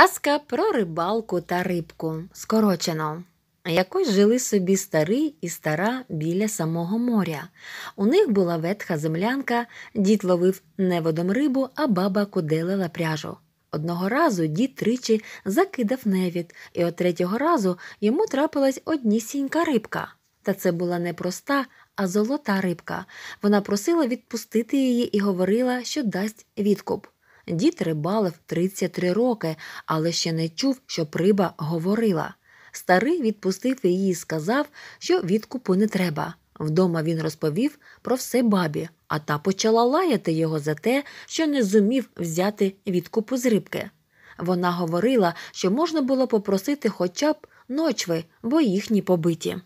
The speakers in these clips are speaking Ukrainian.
Казка про рибалку та рибку. Скорочено. Якось жили собі старий і стара біля самого моря. У них була ветха землянка, дід ловив неводом рибу, а баба куделила пряжу. Одного разу дід тричі закидав невід, і от третього разу йому трапилась однісінька рибка. Та це була не проста, а золота рибка. Вона просила відпустити її і говорила, що дасть відкуп. Дід рибалив 33 роки, але ще не чув, що риба говорила. Старий відпустив її і сказав, що відкупу не треба. Вдома він розповів про все бабі, а та почала лаяти його за те, що не зумів взяти відкупу з рибки. Вона говорила, що можна було попросити хоча б ночви, бо їхні побиті.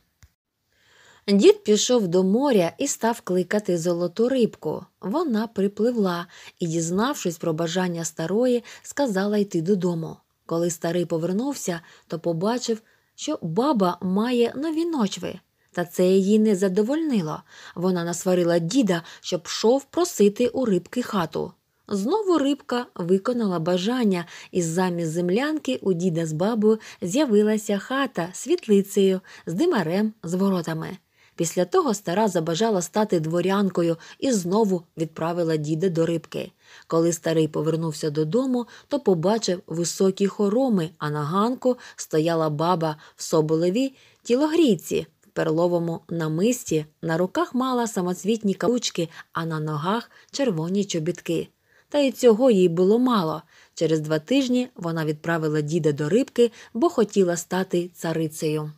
Дід пішов до моря і став кликати золоту рибку. Вона припливла і, дізнавшись про бажання старої, сказала йти додому. Коли старий повернувся, то побачив, що баба має нові ночви, та це її не задовольнило. Вона насварила діда, щоб шов просити у рибки хату. Знову рибка виконала бажання, і замість землянки у діда з бабою з'явилася хата світлицею з димарем з воротами. Після того стара забажала стати дворянкою і знову відправила діда до рибки. Коли старий повернувся додому, то побачив високі хороми, а на ганку стояла баба в соболевій тілогрійці. в Перловому намисті на руках мала самоцвітні каучки, а на ногах червоні чобітки. Та й цього їй було мало. Через два тижні вона відправила діда до рибки, бо хотіла стати царицею.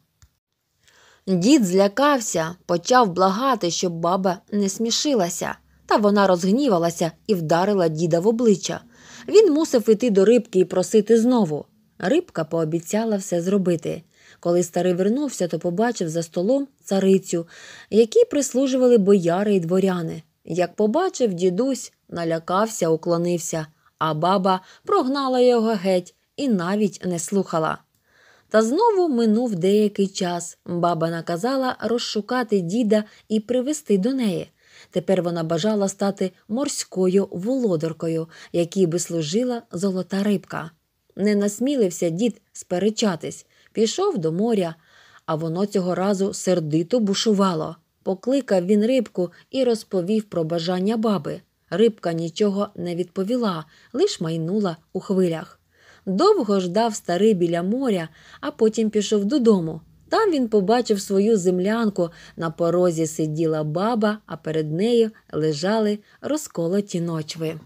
Дід злякався, почав благати, щоб баба не смішилася, та вона розгнівалася і вдарила діда в обличчя. Він мусив іти до рибки і просити знову. Рибка пообіцяла все зробити. Коли старий вернувся, то побачив за столом царицю, якій прислужували бояри і дворяни. Як побачив, дідусь налякався, уклонився, а баба прогнала його геть і навіть не слухала. Та знову минув деякий час. Баба наказала розшукати діда і привезти до неї. Тепер вона бажала стати морською володаркою, якій би служила золота рибка. Не насмілився дід сперечатись, пішов до моря, а воно цього разу сердито бушувало. Покликав він рибку і розповів про бажання баби. Рибка нічого не відповіла, лиш майнула у хвилях довго ждав старий біля моря, а потім пішов додому. Там він побачив свою землянку. На порозі сиділа баба, а перед нею лежали розколоті ночви.